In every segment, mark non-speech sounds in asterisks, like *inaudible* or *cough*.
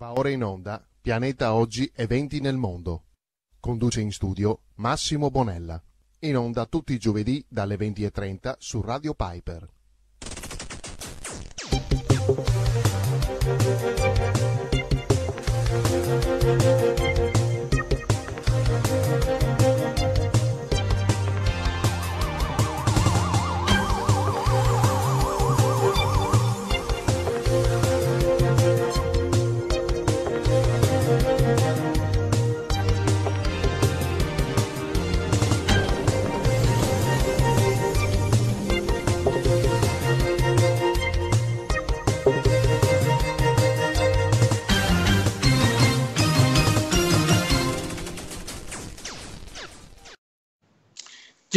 Va ora in onda Pianeta Oggi Eventi nel Mondo. Conduce in studio Massimo Bonella. In onda tutti i giovedì dalle 20.30 su Radio Piper.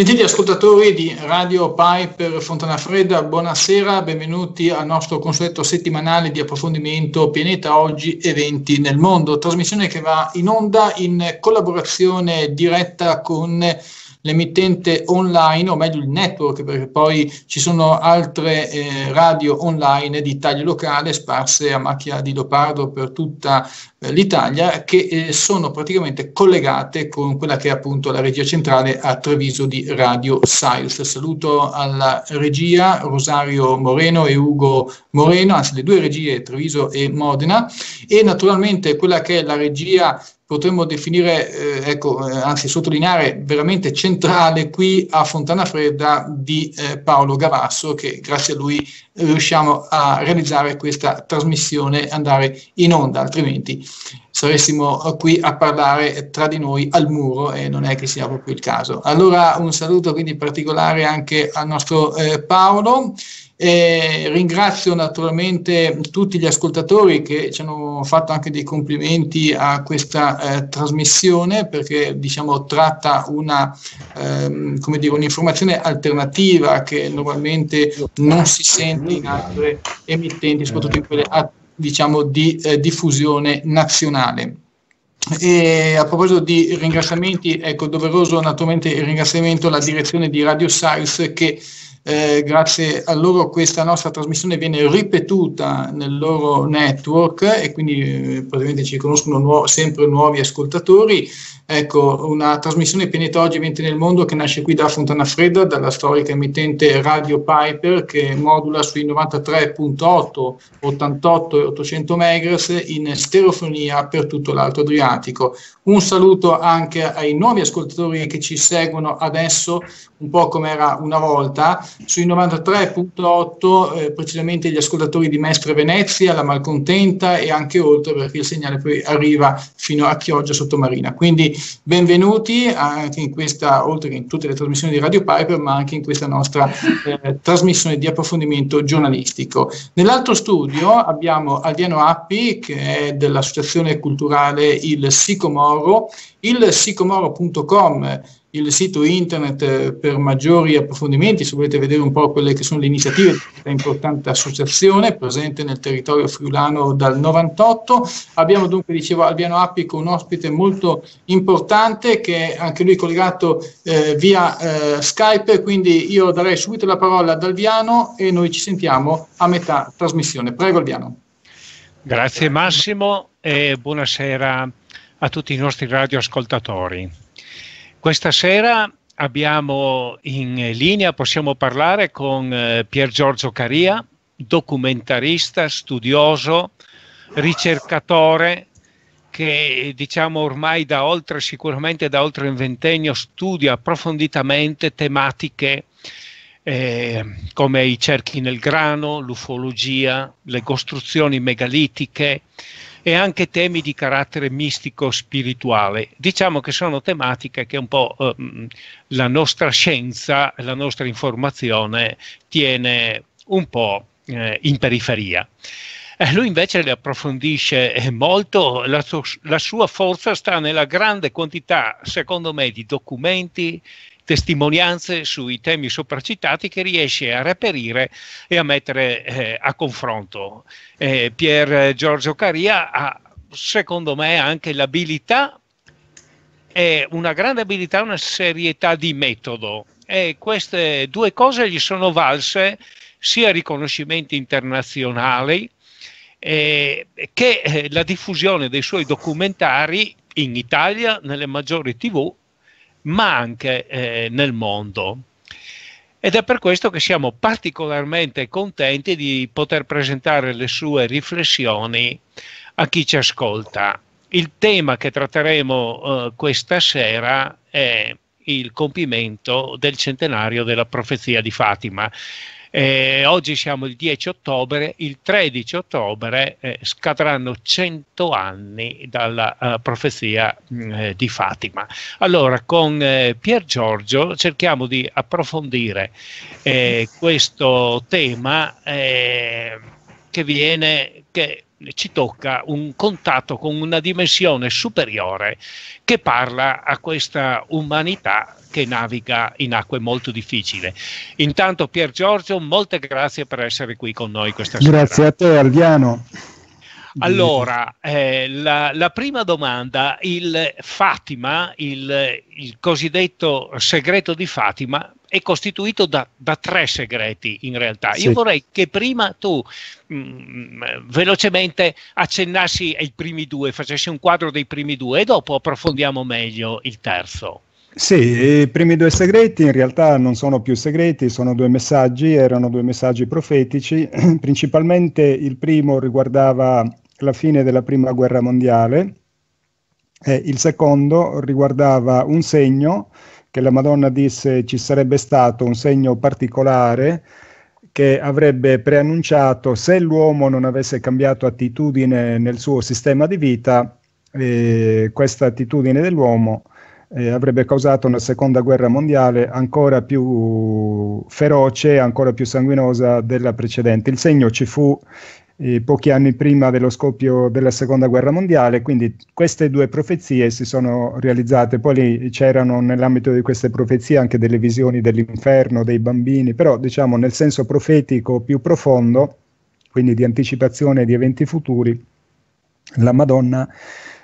Gentili ascoltatori di Radio Piper Fontana Fredda, buonasera, benvenuti al nostro consueto settimanale di approfondimento Pianeta Oggi Eventi nel Mondo, trasmissione che va in onda in collaborazione diretta con l'emittente online, o meglio il network, perché poi ci sono altre eh, radio online di taglio locale sparse a macchia di Lopardo per tutta eh, l'Italia, che eh, sono praticamente collegate con quella che è appunto la regia centrale a Treviso di Radio Sales. Saluto alla regia Rosario Moreno e Ugo Moreno, anzi le due regie Treviso e Modena, e naturalmente quella che è la regia potremmo definire, eh, ecco, eh, anzi sottolineare veramente centrale qui a Fontana Fredda di eh, Paolo Gavasso, che grazie a lui riusciamo a realizzare questa trasmissione, andare in onda, altrimenti saressimo eh, qui a parlare tra di noi al muro e eh, non è che sia proprio il caso. Allora un saluto quindi particolare anche al nostro eh, Paolo. Eh, ringrazio naturalmente tutti gli ascoltatori che ci hanno fatto anche dei complimenti a questa eh, trasmissione perché diciamo, tratta una, ehm, dire, un'informazione alternativa che normalmente non si sente in altre emittenti, soprattutto in quelle attive diciamo, di eh, diffusione nazionale. E a proposito di ringraziamenti, ecco doveroso naturalmente il ringraziamento alla direzione di Radio Sars che eh, grazie a loro questa nostra trasmissione viene ripetuta nel loro network e quindi eh, probabilmente ci conoscono nuo- sempre nuovi ascoltatori. Ecco, una trasmissione pianeta oggi 20 nel mondo che nasce qui da Fontana Fredda, dalla storica emittente Radio Piper che modula sui 93.8, 88 e 800 MHz in stereofonia per tutto l'Alto Adriatico. Un saluto anche ai nuovi ascoltatori che ci seguono adesso, un po' come era una volta sui 93.8 eh, precisamente gli ascoltatori di Mestre Venezia, la Malcontenta e anche oltre perché il segnale poi arriva fino a Chioggia Sottomarina. Quindi benvenuti anche in questa, oltre che in tutte le trasmissioni di Radio Piper, ma anche in questa nostra eh, trasmissione di approfondimento giornalistico. Nell'altro studio abbiamo Aldiano Appi che è dell'Associazione Culturale Il Sicomoro, il sicomoro.com il sito internet eh, per maggiori approfondimenti, se volete vedere un po' quelle che sono le iniziative di questa importante associazione presente nel territorio friulano dal 98. Abbiamo dunque, dicevo, Albiano Appico, un ospite molto importante che è anche lui collegato eh, via eh, Skype, quindi io darei subito la parola ad Albiano e noi ci sentiamo a metà trasmissione. Prego Albiano. Grazie Massimo e buonasera a tutti i nostri radioascoltatori. Questa sera abbiamo in linea, possiamo parlare con eh, Pier Giorgio Caria, documentarista, studioso, ricercatore che diciamo ormai da oltre, sicuramente da oltre un ventennio, studia approfonditamente tematiche eh, come i cerchi nel grano, l'ufologia, le costruzioni megalitiche, e anche temi di carattere mistico-spirituale. Diciamo che sono tematiche che un po' ehm, la nostra scienza, la nostra informazione tiene un po' eh, in periferia. Eh, lui invece le approfondisce eh, molto, la, su- la sua forza sta nella grande quantità, secondo me, di documenti, testimonianze sui temi sopracitati che riesce a reperire e a mettere eh, a confronto. Eh, Pier Giorgio Caria ha, secondo me, anche l'abilità, eh, una grande abilità, una serietà di metodo e queste due cose gli sono valse sia riconoscimenti internazionali eh, che eh, la diffusione dei suoi documentari in Italia, nelle maggiori tv, ma anche eh, nel mondo. Ed è per questo che siamo particolarmente contenti di poter presentare le sue riflessioni a chi ci ascolta. Il tema che tratteremo eh, questa sera è il compimento del centenario della profezia di Fatima. Eh, oggi siamo il 10 ottobre, il 13 ottobre eh, scadranno 100 anni dalla uh, profezia mh, mm, eh, di Fatima. Allora, con eh, Pier Giorgio cerchiamo di approfondire eh, questo tema che viene, che ci tocca un contatto con una dimensione superiore che parla a questa umanità che naviga in acque molto difficili. Intanto Pier Giorgio, molte grazie per essere qui con noi questa sera. Grazie a te Ardiano. Allora, eh, la, la, prima domanda, il Fatima, il, il cosiddetto segreto di Fatima, è costituito da, da tre segreti in realtà. Sì. Io vorrei che prima tu mh, mm, velocemente accennassi ai primi due, facessi un quadro dei primi due e dopo approfondiamo meglio il terzo. Sì, i primi due segreti in realtà non sono più segreti, sono due messaggi, erano due messaggi profetici. *clears throat* Principalmente il primo riguardava la fine della prima guerra mondiale, e il secondo riguardava un segno che la Madonna disse ci sarebbe stato un segno particolare che avrebbe preannunciato se l'uomo non avesse cambiato attitudine nel suo sistema di vita, eh, questa attitudine dell'uomo eh, avrebbe causato una seconda guerra mondiale ancora più feroce, ancora più sanguinosa della precedente. Il segno ci fu eh, pochi anni prima dello scoppio della seconda guerra mondiale, quindi queste due profezie si sono realizzate, poi c'erano nell'ambito di queste profezie anche delle visioni dell'inferno, dei bambini, però diciamo nel senso profetico più profondo, quindi di anticipazione di eventi futuri, la Madonna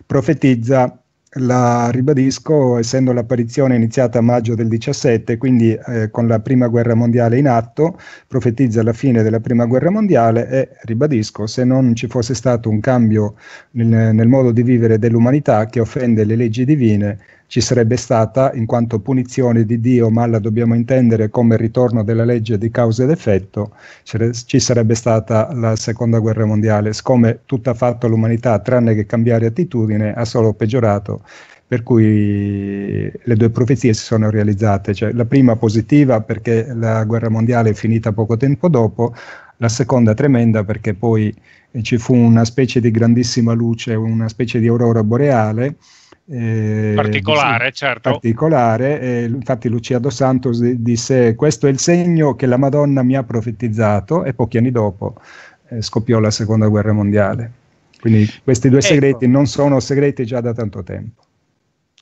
profetizza la ribadisco, essendo l'apparizione iniziata a maggio del 17, quindi eh, con la prima guerra mondiale in atto, profetizza la fine della prima guerra mondiale e ribadisco, se non ci fosse stato un cambio nel, nel modo di vivere dell'umanità che offende le leggi divine, ci sarebbe stata, in quanto punizione di Dio, ma la dobbiamo intendere come ritorno della legge di causa ed effetto, ci sarebbe stata la seconda guerra mondiale. Siccome tutta fatto l'umanità, tranne che cambiare attitudine, ha solo peggiorato per cui le due profezie si sono realizzate, cioè, la prima positiva perché la guerra mondiale è finita poco tempo dopo, la seconda tremenda perché poi ci fu una specie di grandissima luce, una specie di aurora boreale eh, particolare, certo. Particolare, eh, infatti Lucia Dos Santos disse questo è il segno che la Madonna mi ha profetizzato e pochi anni dopo eh, scoppiò la seconda guerra mondiale. Quindi questi due ecco. segreti non sono segreti già da tanto tempo.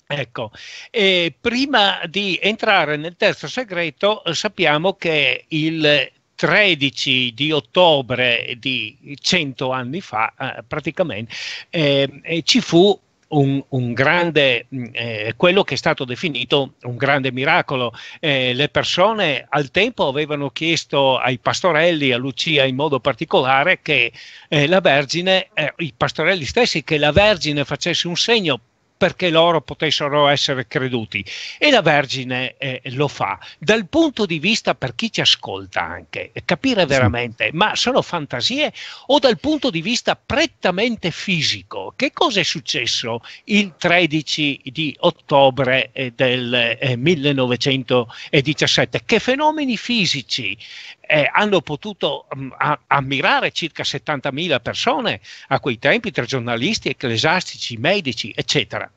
Ecco, e prima di entrare nel terzo segreto sappiamo che il 13 di ottobre di cento anni fa, eh, praticamente, ehm, eh, ci fu un, un grande, mm, eh, quello che è stato definito un grande miracolo. Eh, le persone al tempo avevano chiesto ai pastorelli, a Lucia in modo particolare, che eh, la Vergine, eh, i pastorelli stessi, che la Vergine facesse un segno perché loro potessero essere creduti. E la Vergine eh, lo fa. Dal punto di vista per chi ci ascolta anche, eh, capire veramente, ma sono fantasie o dal punto di vista prettamente fisico, che cosa è successo il 13 di ottobre eh, del eh, 1917? Che fenomeni fisici eh, hanno potuto mh, mm, a, ammirare circa 70.000 persone a quei tempi, tra giornalisti, ecclesiastici, medici, eccetera.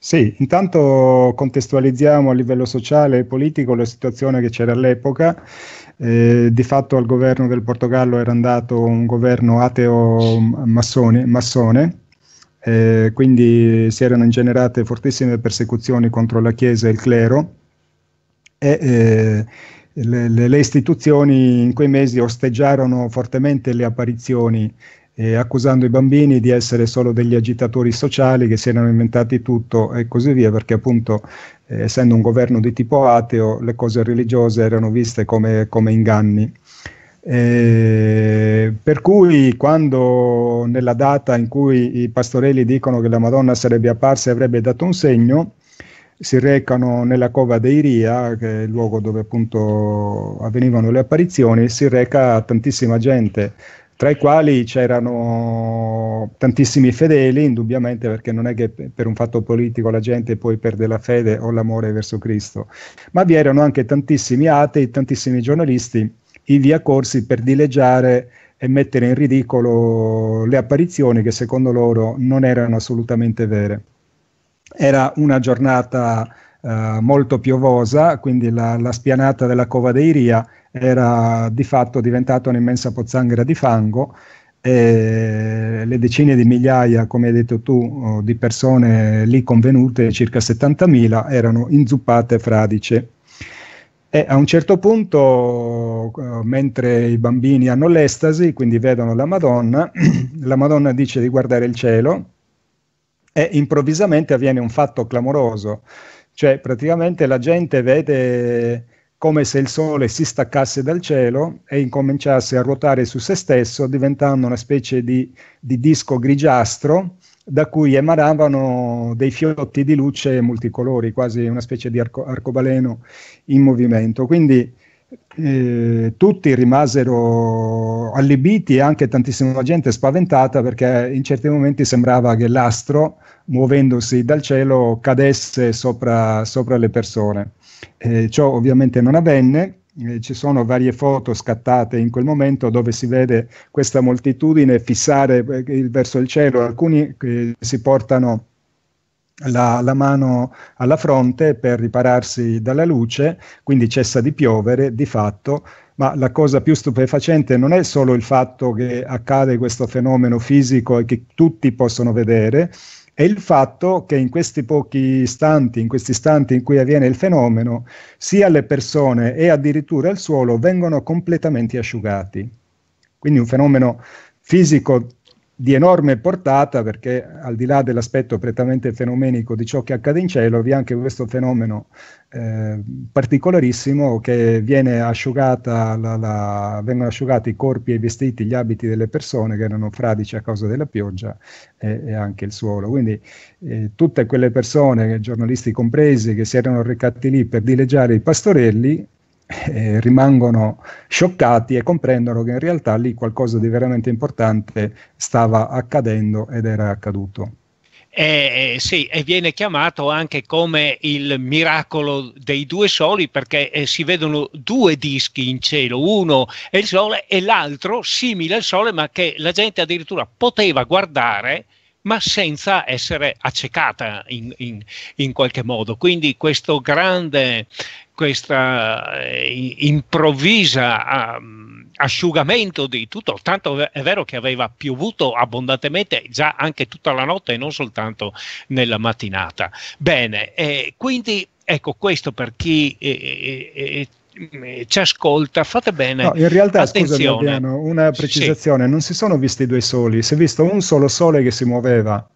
Sì, intanto contestualizziamo a livello sociale e politico la situazione che c'era all'epoca. Eh, di fatto al governo del Portogallo era andato un governo ateo mm, massone, massone eh, quindi si erano ingenerate fortissime persecuzioni contro la Chiesa e il clero. E, eh, le, le, le istituzioni in quei mesi osteggiarono fortemente le apparizioni eh, accusando i bambini di essere solo degli agitatori sociali che si erano inventati tutto e così via, perché appunto eh, essendo un governo di tipo ateo le cose religiose erano viste come, come inganni. Eh, per cui quando nella data in cui i pastorelli dicono che la Madonna sarebbe apparsa e avrebbe dato un segno, si recano nella cova dei Ria, che è il luogo dove appunto avvenivano le apparizioni, si reca tantissima gente, tra i quali c'erano tantissimi fedeli, indubbiamente, perché non è che per un fatto politico la gente poi perde la fede o l'amore verso Cristo, ma vi erano anche tantissimi atei, tantissimi giornalisti in via corsi per dileggiare e mettere in ridicolo le apparizioni che secondo loro non erano assolutamente vere. Era una giornata eh, molto piovosa, quindi la, la, spianata della Cova dei Ria era di fatto diventata un'immensa pozzanghera di fango e le decine di migliaia, come hai detto tu, oh, di persone lì convenute, circa 70.000, erano inzuppate fradice. E a un certo punto, eh, mentre i bambini hanno l'estasi, quindi vedono la Madonna, *clears throat* la Madonna dice di guardare il cielo e improvvisamente avviene un fatto clamoroso, cioè praticamente la gente vede come se il Sole si staccasse dal cielo e incominciasse a ruotare su se stesso, diventando una specie di, di disco grigiastro da cui emanavano dei fiotti di luce multicolori, quasi una specie di arco- arcobaleno in movimento. Quindi eh, tutti rimasero allibiti e anche tantissima gente spaventata perché in certi momenti sembrava che l'astro, muovendosi dal cielo, cadesse sopra, sopra le persone. Eh, ciò ovviamente non avvenne. Eh, ci sono varie foto scattate in quel momento dove si vede questa moltitudine fissare eh, verso il cielo. Alcuni eh, si portano la, la, mano alla fronte per ripararsi dalla luce, quindi cessa di piovere di fatto. Ma la cosa più stupefacente non è solo il fatto che accade questo fenomeno fisico e che tutti possono vedere, è il fatto che in questi pochi istanti, in questi istanti in cui avviene il fenomeno, sia le persone e addirittura il suolo vengono completamente asciugati. Quindi un fenomeno fisico di enorme portata perché al di là dell'aspetto prettamente fenomenico di ciò che accade in cielo vi è anche questo fenomeno eh, particolarissimo che la, la, vengono asciugati i corpi e i vestiti, gli abiti delle persone che erano fradici a causa della pioggia e, e anche il suolo. Quindi eh, tutte quelle persone, giornalisti compresi, che si erano recati lì per dileggiare i pastorelli, eh, rimangono scioccati e comprendono che in realtà lì qualcosa di veramente importante stava accadendo ed era accaduto. Eh, sì, e viene chiamato anche come il miracolo dei due soli perché eh, si vedono due dischi in cielo, uno è il sole e l'altro simile al sole ma che la gente addirittura poteva guardare ma senza essere accecata in, in, in qualche modo. Quindi questo grande, questa eh, improvvisa um, asciugamento di tutto, tanto è vero che aveva piovuto abbondantemente già anche tutta la notte e non soltanto nella mattinata. Bene, eh, quindi ecco questo per chi eh, eh, eh Mm, ci ascolta, fate bene. No, in realtà, scusami Adriano, una precisazione, sì. non si sono visti due soli, si è visto un solo sole che si muoveva,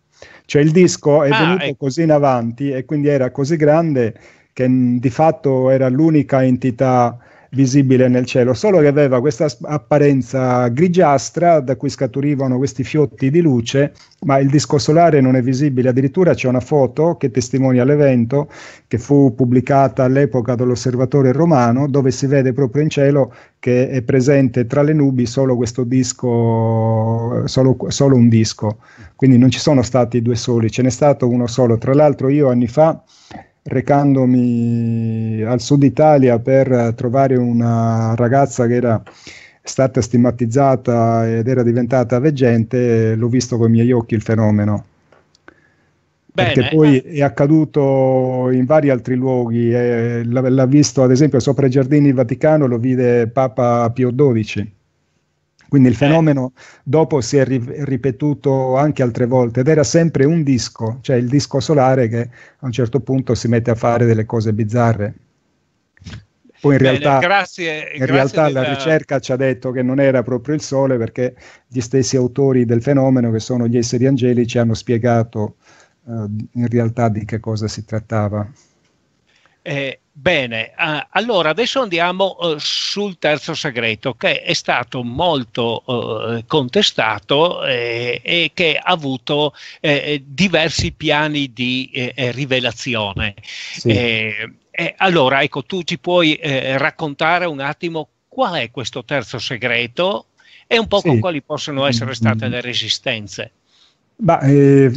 cioè il disco è ah, venuto è... Ecco. così in avanti e quindi era così grande che mm, di fatto era l'unica entità visibile nel cielo, solo che aveva questa apparenza grigiastra da cui scaturivano questi fiotti di luce, ma il disco solare non è visibile, addirittura c'è una foto che testimonia l'evento, che fu pubblicata all'epoca dall'osservatore romano, dove si vede proprio in cielo che è presente tra le nubi solo questo disco, solo, solo un disco, quindi non ci sono stati due soli, ce n'è stato uno solo, tra l'altro io anni fa recandomi al sud Italia per trovare una ragazza che era stata stigmatizzata ed era diventata veggente, l'ho visto con i miei occhi il fenomeno. Bene. Perché poi è accaduto in vari altri luoghi, eh, l'ha, l'ha visto ad esempio sopra i giardini del Vaticano, lo vide Papa Pio XII quindi il eh. fenomeno dopo si è ri- ripetuto anche altre volte ed era sempre un disco, cioè il disco solare che a un certo punto si mette a fare delle cose bizzarre. Poi in Bene, realtà, grazie, in grazie realtà della... la ricerca ci ha detto che non era proprio il Sole perché gli stessi autori del fenomeno, che sono gli esseri angelici, hanno spiegato eh, in realtà di che cosa si trattava. Eh, Bene, eh, allora adesso andiamo eh, sul terzo segreto che è stato molto eh, contestato eh, e che ha avuto eh, eh, diversi piani di rivelazione. Sì. allora, ecco, tu ci puoi raccontare un attimo qual è questo terzo segreto e un po' sì. quali possono mm-hmm. essere state le resistenze. Bah,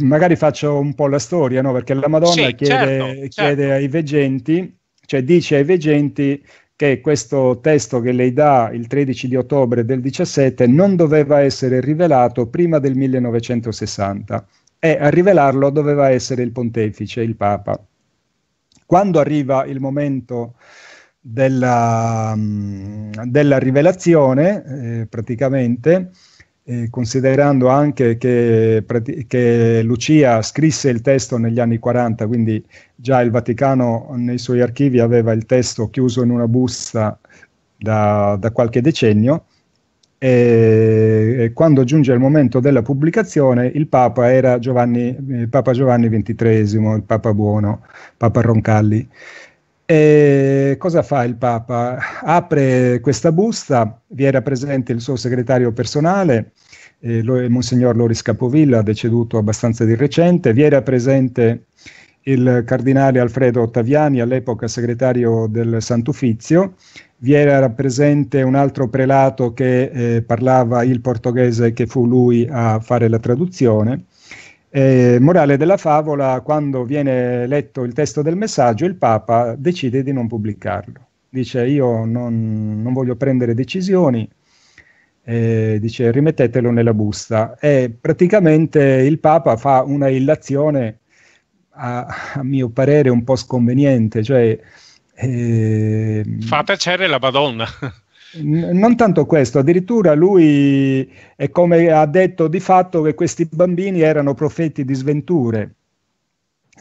magari faccio un po' la storia, no? perché la Madonna sì, chiede, certo, chiede certo. ai veggenti cioè dice ai veggenti che questo testo che lei dà il 13 di ottobre del 17 non doveva essere rivelato prima del 1960 e a rivelarlo doveva essere il pontefice, il Papa. Quando arriva il momento della, mm, della rivelazione, eh, praticamente, eh, considerando anche che, che, Lucia scrisse il testo negli anni 40, quindi già il Vaticano nei suoi archivi aveva il testo chiuso in una busta da, da qualche decennio, e quando giunge il momento della pubblicazione il Papa era Giovanni, eh, Papa Giovanni XXIII, il Papa Buono, Papa Roncalli. E cosa fa il Papa? Apre questa busta, vi era presente il suo segretario personale, eh, lo, Monsignor Loris Capovilla, deceduto abbastanza di recente, vi era presente il cardinale Alfredo Ottaviani, all'epoca segretario del Sant'Uffizio, vi era presente un altro prelato che eh, parlava il portoghese che fu lui a fare la traduzione eh, morale della favola, quando viene letto il testo del messaggio, il Papa decide di non pubblicarlo. Dice io non, non voglio prendere decisioni, eh, dice rimettetelo nella busta. E praticamente il Papa fa una illazione, a, a mio parere, un po' sconveniente, cioè... Eh, fa tacere la Madonna. Non tanto questo, addirittura lui è come ha detto di fatto che questi bambini erano profeti di sventure,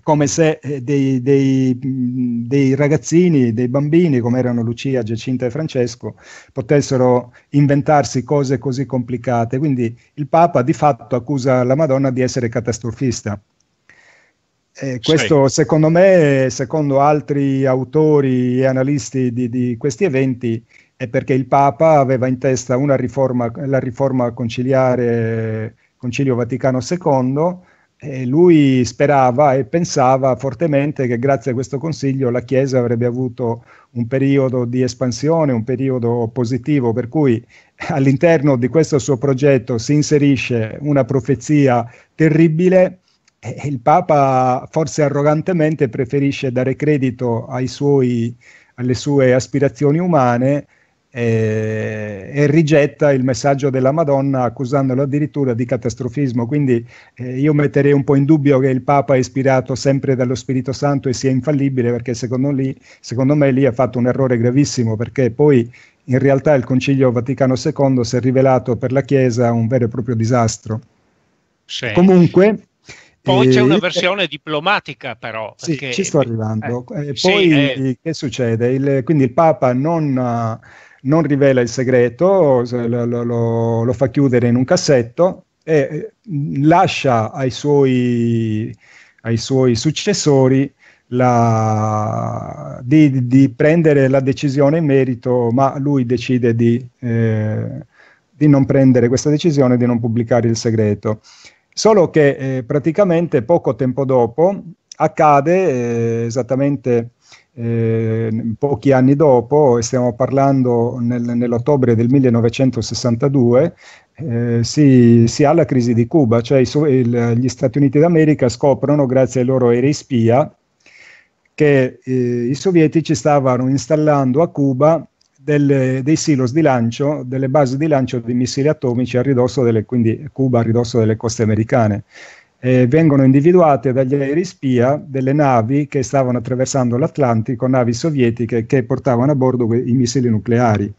come se eh, dei, dei, dei ragazzini, dei bambini come erano Lucia, Giacinta e Francesco, potessero inventarsi cose così complicate. Quindi il Papa di fatto accusa la Madonna di essere catastrofista. Eh, questo sì. secondo me, secondo altri autori e analisti di, di questi eventi, è perché il Papa aveva in testa riforma, la riforma conciliare Concilio Vaticano II e lui sperava e pensava fortemente che grazie a questo consiglio la Chiesa avrebbe avuto un periodo di espansione, un periodo positivo, per cui all'interno di questo suo progetto si inserisce una profezia terribile e il Papa forse arrogantemente preferisce dare credito suoi, alle sue aspirazioni umane eh, e rigetta il messaggio della Madonna accusandolo addirittura di catastrofismo. Quindi eh, io metterei un po' in dubbio che il Papa è ispirato sempre dallo Spirito Santo e sia infallibile perché secondo, lì, secondo me lì ha fatto un errore gravissimo perché poi in realtà il Concilio Vaticano II si è rivelato per la Chiesa un vero e proprio disastro. Sì. Comunque, poi c'è eh, una versione diplomatica, però. Sì, perché... ci sto arrivando. Eh, eh poi sì, eh... che succede? Il, quindi il Papa non non rivela il segreto, lo, lo, lo fa chiudere in un cassetto e eh, lascia ai suoi, ai suoi successori la, di, di, prendere la decisione in merito, ma lui decide di, eh, di, non prendere questa decisione, di non pubblicare il segreto. Solo che eh, praticamente poco tempo dopo accade eh, esattamente eh, pochi anni dopo, stiamo parlando nel, nell'ottobre del 1962, eh, si, si, ha la crisi di Cuba, cioè i, il, gli Stati Uniti d'America scoprono, grazie ai loro aerei spia, che eh, i sovietici stavano installando a Cuba delle, dei silos di lancio, delle basi di lancio di missili atomici a ridosso delle, quindi Cuba a ridosso delle coste americane eh, vengono individuate dagli aerei spia delle navi che stavano attraversando l'Atlantico, navi sovietiche che portavano a bordo i missili nucleari.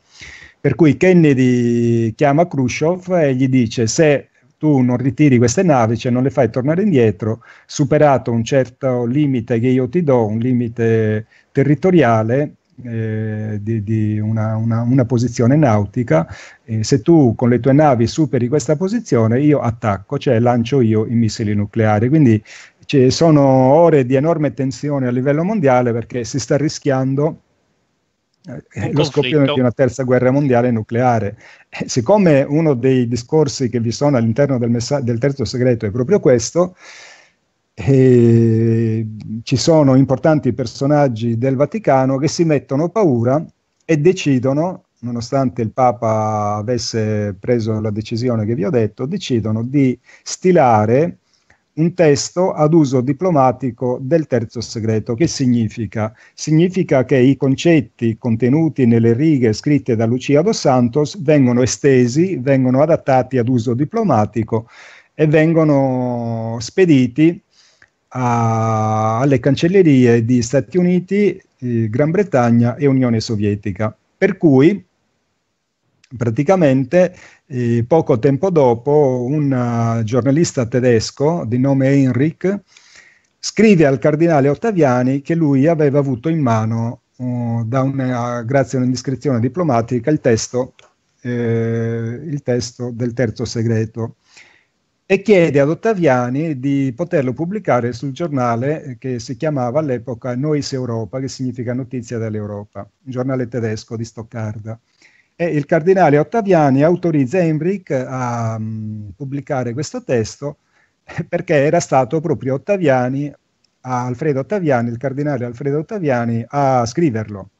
Per cui Kennedy chiama Khrushchev e gli dice se tu non ritiri queste navi, cioè non le fai tornare indietro, superato un certo limite che io ti do, un limite territoriale, eh, di, di una, una, una, posizione nautica, eh, se tu con le tue navi superi questa posizione io attacco, cioè lancio io i missili nucleari. Quindi ci cioè, sono ore di enorme tensione a livello mondiale perché si sta rischiando eh, lo scoppio di una terza guerra mondiale nucleare. Eh, siccome uno dei discorsi che vi sono all'interno del, messa- del terzo segreto è proprio questo, e ci sono importanti personaggi del Vaticano che si mettono paura e decidono, nonostante il Papa avesse preso la decisione che vi ho detto, decidono di stilare un testo ad uso diplomatico del terzo segreto. Che significa? Significa che i concetti contenuti nelle righe scritte da Lucia dos Santos vengono estesi, vengono adattati ad uso diplomatico e vengono spediti a, alle cancellerie di Stati Uniti, eh, Gran Bretagna e Unione Sovietica. Per cui praticamente eh, poco tempo dopo un eh, giornalista tedesco di nome Heinrich scrive al cardinale Ottaviani che lui aveva avuto in mano, oh, una, grazie a un'indiscrezione diplomatica, il testo, eh, il testo del terzo segreto e chiede ad Ottaviani di poterlo pubblicare sul giornale che si chiamava all'epoca Nois Europa, che significa Notizia dall'Europa, un giornale tedesco di Stoccarda. E il cardinale Ottaviani autorizza Embrick a um, pubblicare questo testo perché era stato proprio Ottaviani, Alfredo Ottaviani, il cardinale Alfredo Ottaviani, a scriverlo.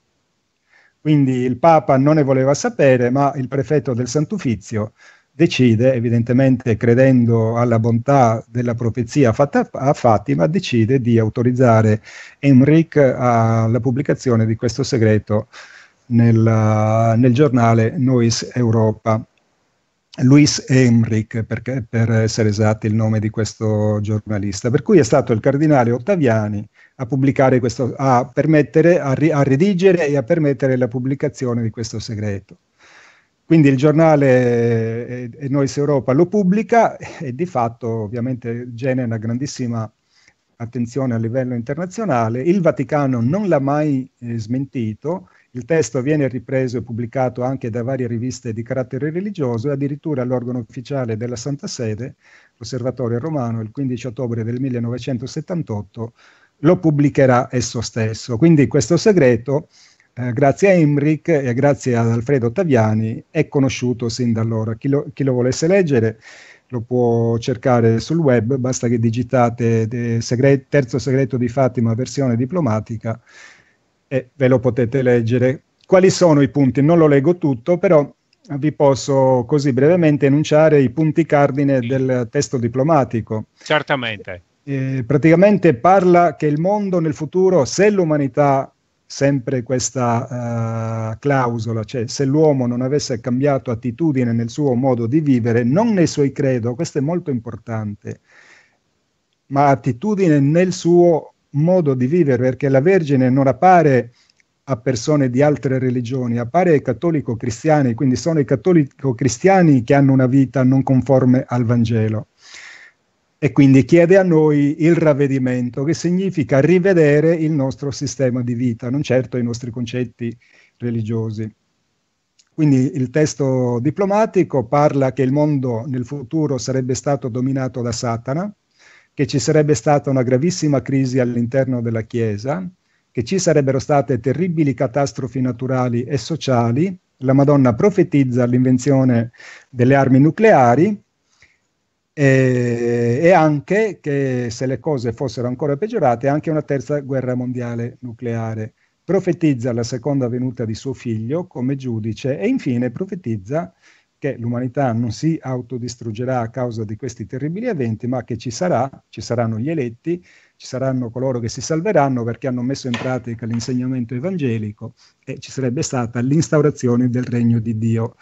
Quindi il Papa non ne voleva sapere, ma il prefetto del Sant'Ufizio decide, evidentemente credendo alla bontà della profezia fatta a Fatima, decide di autorizzare Enric alla pubblicazione di questo segreto nel, nel giornale Nois Europa. Luis Emmerich, per essere esatti il nome di questo giornalista, per cui è stato il cardinale Ottaviani a, questo, a, permettere, a, ri, a redigere e a permettere la pubblicazione di questo segreto. Quindi il giornale eh, Noise Europa lo pubblica e di fatto ovviamente genera una grandissima attenzione a livello internazionale. Il Vaticano non l'ha mai eh, smentito, il testo viene ripreso e pubblicato anche da varie riviste di carattere religioso e addirittura l'organo ufficiale della Santa Sede, l'Osservatorio Romano, il 15 ottobre del 1978 lo pubblicherà esso stesso. Quindi questo segreto eh, grazie a Imric e grazie ad Alfredo Ottaviani, è conosciuto sin da allora. Chi lo, chi lo volesse leggere lo può cercare sul web, basta che digitate segre, Terzo segreto di Fatima versione diplomatica e ve lo potete leggere. Quali sono i punti? Non lo leggo tutto, però vi posso così brevemente enunciare i punti cardine del testo diplomatico. Certamente. Eh, praticamente parla che il mondo nel futuro, se l'umanità sempre questa uh, clausola, cioè se l'uomo non avesse cambiato attitudine nel suo modo di vivere, non nei suoi credo, questo è molto importante, ma attitudine nel suo modo di vivere, perché la Vergine non appare a persone di altre religioni, appare ai cattolico-cristiani, quindi sono i cattolico-cristiani che hanno una vita non conforme al Vangelo e quindi chiede a noi il ravvedimento, che significa rivedere il nostro sistema di vita, non certo i nostri concetti religiosi. Quindi il testo diplomatico parla che il mondo nel futuro sarebbe stato dominato da Satana, che ci sarebbe stata una gravissima crisi all'interno della Chiesa, che ci sarebbero state terribili catastrofi naturali e sociali. La Madonna profetizza l'invenzione delle armi nucleari e, eh, e, anche che se le cose fossero ancora peggiorate, anche una terza guerra mondiale nucleare. Profetizza la seconda venuta di suo figlio come giudice e infine profetizza che l'umanità non si autodistruggerà a causa di questi terribili eventi, ma che ci sarà, ci saranno gli eletti, ci saranno coloro che si salveranno perché hanno messo in pratica l'insegnamento evangelico e ci sarebbe stata l'instaurazione del regno di Dio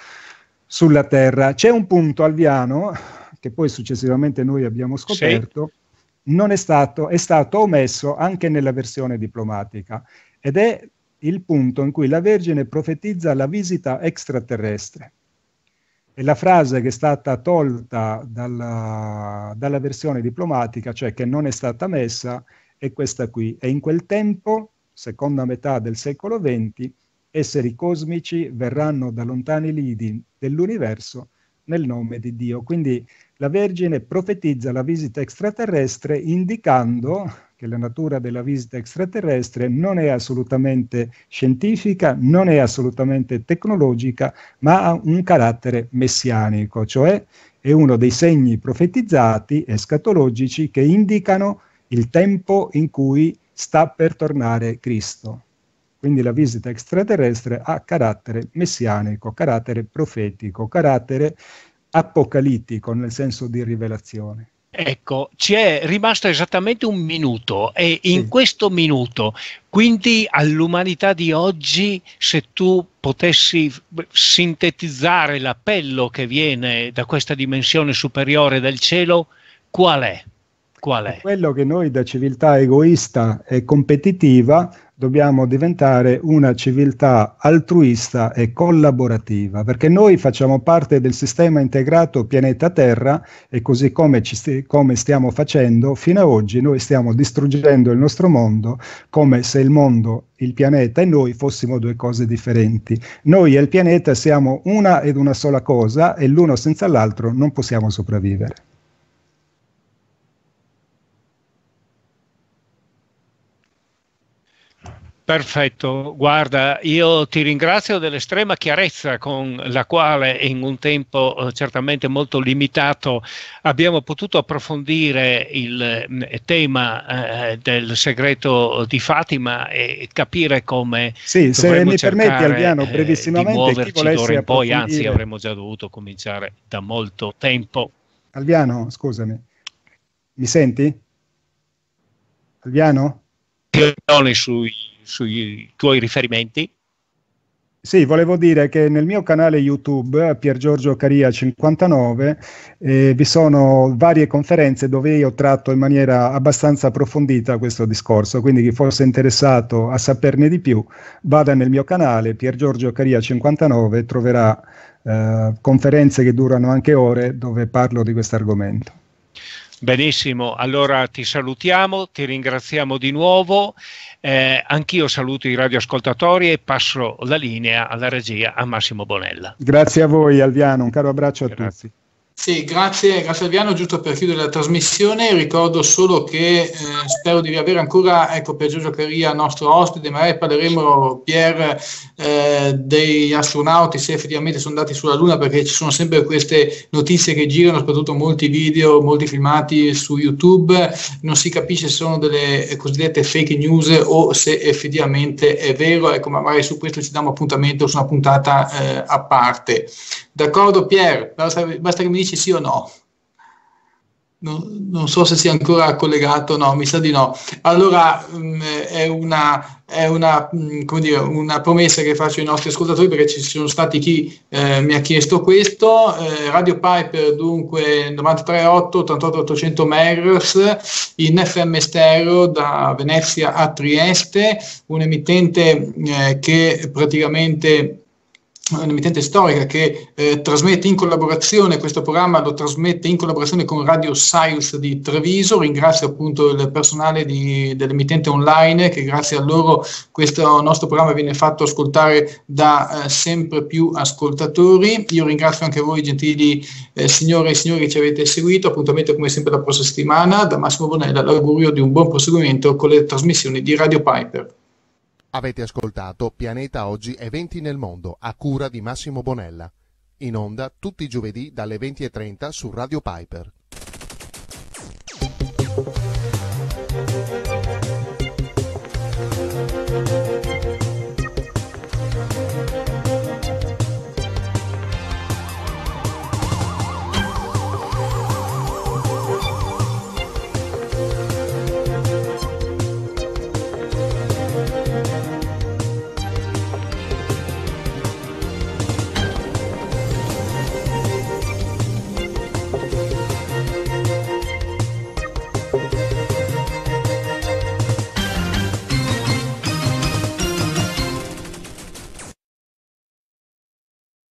sulla terra. C'è un punto alviano che poi successivamente noi abbiamo scoperto, sì. non è stato, è stato omesso anche nella versione diplomatica ed è il punto in cui la Vergine profetizza la visita extraterrestre. E la frase che è stata tolta dalla, dalla versione diplomatica, cioè che non è stata messa, è questa qui. E in quel tempo, seconda metà del secolo XX, esseri cosmici verranno da lontani lidi dell'universo nel nome di Dio. Quindi la Vergine profetizza la visita extraterrestre indicando che la natura della visita extraterrestre non è assolutamente scientifica, non è assolutamente tecnologica, ma ha un carattere messianico, cioè è uno dei segni profetizzati escatologici che indicano il tempo in cui sta per tornare Cristo. Quindi la visita extraterrestre ha carattere messianico, carattere profetico, carattere apocalittico nel senso di rivelazione. Ecco, ci è rimasto esattamente un minuto e in sì. questo minuto, quindi all'umanità di oggi, se tu potessi sintetizzare l'appello che viene da questa dimensione superiore del cielo, qual è? Qual è? Quello che noi da civiltà egoista e competitiva dobbiamo diventare una civiltà altruista e collaborativa, perché noi facciamo parte del sistema integrato pianeta Terra e così come, sti- come, stiamo facendo fino ad oggi noi stiamo distruggendo il nostro mondo come se il mondo, il pianeta e noi fossimo due cose differenti. Noi e il pianeta siamo una ed una sola cosa e l'uno senza l'altro non possiamo sopravvivere. Perfetto, guarda, io ti ringrazio dell'estrema chiarezza con la quale in un tempo eh, certamente molto limitato abbiamo potuto approfondire il mm, tema eh, del segreto di Fatima e capire come Sì, se mi permetti Alviano eh, brevissimamente eh, muoverci volesse in poi, anzi avremmo già dovuto cominciare da molto tempo. Alviano, scusami. Mi senti? Alviano? Io Sui sui tuoi riferimenti? Sì, volevo dire che nel mio canale YouTube, Pier Giorgio Caria 59, eh, vi sono varie conferenze dove io tratto in maniera abbastanza approfondita questo discorso, quindi chi fosse interessato a saperne di più vada nel mio canale Pier Giorgio Caria 59 troverà eh, conferenze che durano anche ore dove parlo di questo argomento. Benissimo, allora ti salutiamo, ti ringraziamo di nuovo. Eh, anch'io saluto i radioascoltatori e passo la linea alla regia a Massimo Bonella. Grazie a voi Alviano, un caro abbraccio a Grazie. tutti. Sì, grazie, grazie Alviano. Giusto per chiudere la trasmissione, ricordo solo che eh, spero di riavere ancora ecco, per Giorgio Caria, nostro ospite, magari parleremo, Pier, eh, degli astronauti, se effettivamente sono andati sulla Luna, perché ci sono sempre queste notizie che girano, soprattutto molti video, molti filmati su YouTube. Non si capisce se sono delle eh, cosiddette fake news o se effettivamente è vero. Ecco, ma magari su questo ci diamo appuntamento su una puntata eh, a parte. D'accordo, Pier, basta, basta che mi dici sì o no. Non, non so se sia ancora collegato, no, mi sa di no. Allora mh, mm, è, una, è una, mh, mm, dire, una, promessa che faccio ai nostri ascoltatori perché ci sono stati chi eh, mi ha chiesto questo. Eh, Radio Piper dunque 938 88 800 MHz in FM stereo da Venezia a Trieste, un'emittente eh, che praticamente un'emittente storica che eh, trasmette in collaborazione, questo programma lo trasmette in collaborazione con Radio Science di Treviso, ringrazio appunto il personale di, dell'emittente online che grazie a loro questo nostro programma viene fatto ascoltare da eh, sempre più ascoltatori, io ringrazio anche voi gentili eh, signore e signori che ci avete seguito, appuntamento come sempre la prossima settimana, da Massimo Bonella l'augurio di un buon proseguimento con le trasmissioni di Radio Piper. Avete ascoltato Pianeta Oggi Eventi nel Mondo a cura di Massimo Bonella. In onda tutti i giovedì dalle 20.30 su Radio Piper.